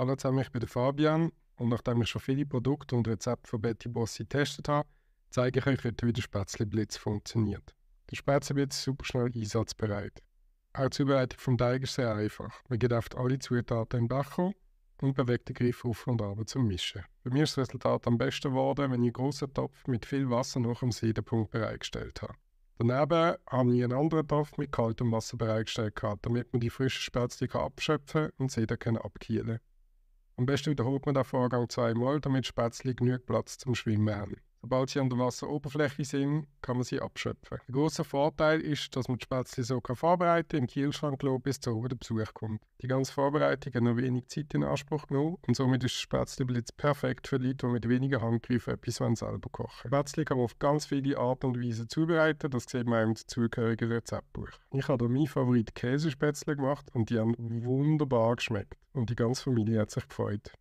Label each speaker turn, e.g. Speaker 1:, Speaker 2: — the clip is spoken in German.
Speaker 1: Hallo zusammen, ich bin der Fabian und nachdem ich schon viele Produkte und Rezepte von Betty Bossi getestet habe, zeige ich euch heute, wie der Spätzleblitz funktioniert. Der Spätzleblitz ist super schnell einsatzbereit. Auch die Zubereitung vom Teig ist sehr einfach. Man gibt oft alle Zutaten im Becher und bewegt den Griff auf und ab zum Mischen. Bei mir ist das Resultat am besten geworden, wenn ich einen grossen Topf mit viel Wasser noch am Siedepunkt bereitgestellt habe. Daneben habe ich einen anderen Topf mit kaltem Wasser bereitgestellt, damit man die frischen Spätzle abschöpfen und Sieden abkühlen kann. Am besten wiederholt man den Vorgang zweimal, damit Spätzle genügend Platz zum Schwimmen haben. Sobald sie an der Wasseroberfläche sind, kann man sie abschöpfen. Ein großer Vorteil ist, dass man die Spätzle so kann vorbereiten kann, im Kühlschrank lassen, bis zur Besuch kommt. Die ganze Vorbereitung hat nur wenig Zeit in Anspruch genommen und somit ist Spätzleblitz perfekt für Leute, die mit weniger Handgriffen etwas wollen, selber kochen Spätzle kann man auf ganz viele Arten und Weisen zubereiten, das sieht man im zugehörigen Rezeptbuch. Ich habe hier meinen Favorit Käsespätzle gemacht und die haben wunderbar geschmeckt und die ganze Familie hat sich gefreut.